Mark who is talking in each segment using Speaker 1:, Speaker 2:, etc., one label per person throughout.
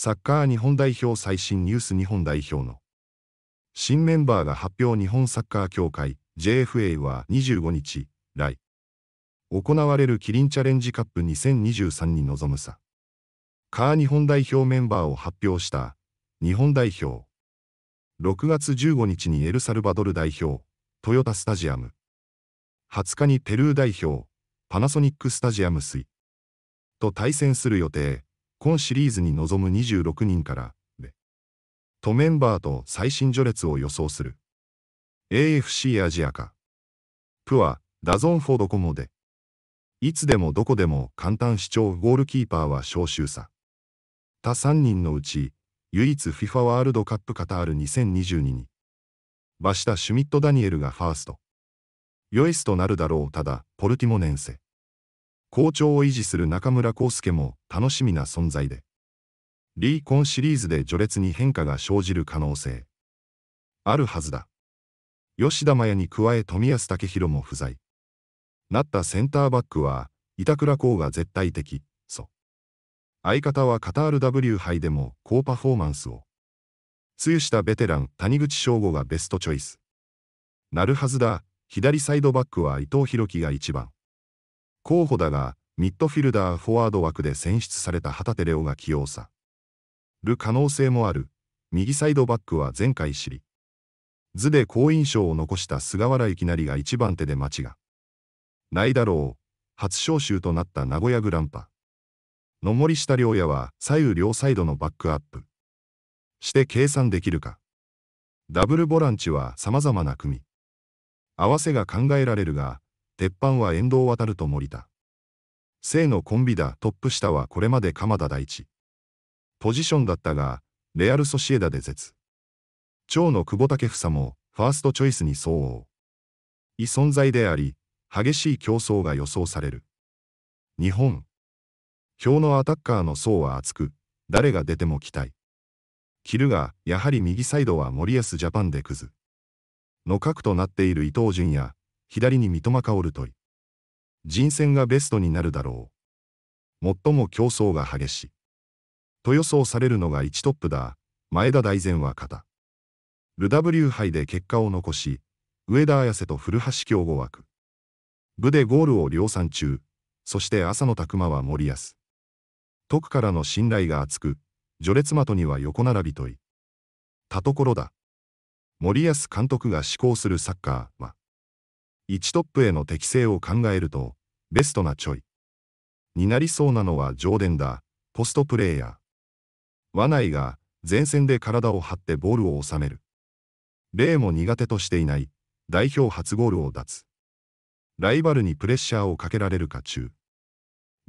Speaker 1: サッカー日本代表最新ニュース日本代表の新メンバーが発表日本サッカー協会 JFA は25日来行われるキリンチャレンジカップ2023に臨むさカー日本代表メンバーを発表した日本代表6月15日にエルサルバドル代表トヨタスタジアム20日にペルー代表パナソニックスタジアム水と対戦する予定今シリーズに臨む26人からで、とメンバーと最新序列を予想する。AFC アジアか。プはダゾンフォードコモで。いつでもどこでも簡単視聴ゴールキーパーは招集さ。他3人のうち、唯一 FIFA ワールドカップカタール2022に、バシタ・シュミット・ダニエルがファースト。ヨイスとなるだろうただ、ポルティモネンセ。好調を維持する中村康介も楽しみな存在で、リーコンシリーズで序列に変化が生じる可能性、あるはずだ。吉田麻也に加え冨安健洋も不在。なったセンターバックは、板倉滉が絶対的、そう。相方はカタール W 杯でも高パフォーマンスを。露したベテラン谷口翔吾がベストチョイス。なるはずだ、左サイドバックは伊藤博樹が1番。候補だが、ミッドフィルダーフォワード枠で選出された旗手レオが起用さる可能性もある右サイドバックは前回知り図で好印象を残した菅原幸成が1番手で待ちがないだろう初招集となった名古屋グランパ野森下良也は左右両サイドのバックアップして計算できるかダブルボランチは様々な組合わせが考えられるが鉄板は遠藤渡ると森田正のコンビだトップ下はこれまで鎌田大地。ポジションだったが、レアル・ソシエダで絶。長の久保建英も、ファーストチョイスに相応。異存在であり、激しい競争が予想される。日本。表のアタッカーの層は厚く、誰が出ても期待。キルが、やはり右サイドは森保ジャパンでクズ。の核となっている伊藤淳也、左に三笘薫とい。人選がベストになるだろう。最も競争が激しい。と予想されるのが1トップだ、前田大然は肩。ルダブー杯で結果を残し、上田綾瀬と古橋京子枠。部でゴールを量産中、そして朝の拓磨は森安。徳からの信頼が厚く、序列的には横並びとい。たところだ。森保監督が志向するサッカーは、1トップへの適性を考えると、ベストなちょい。になりそうなのは上田だ、ポストプレーヤー。和内が前線で体を張ってボールを収める。例も苦手としていない代表初ゴールを脱。ライバルにプレッシャーをかけられるか中。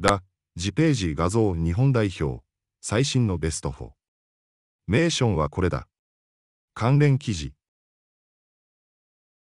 Speaker 1: だ、ジページ画像日本代表、最新のベスト4。メーションはこれだ。関連記事。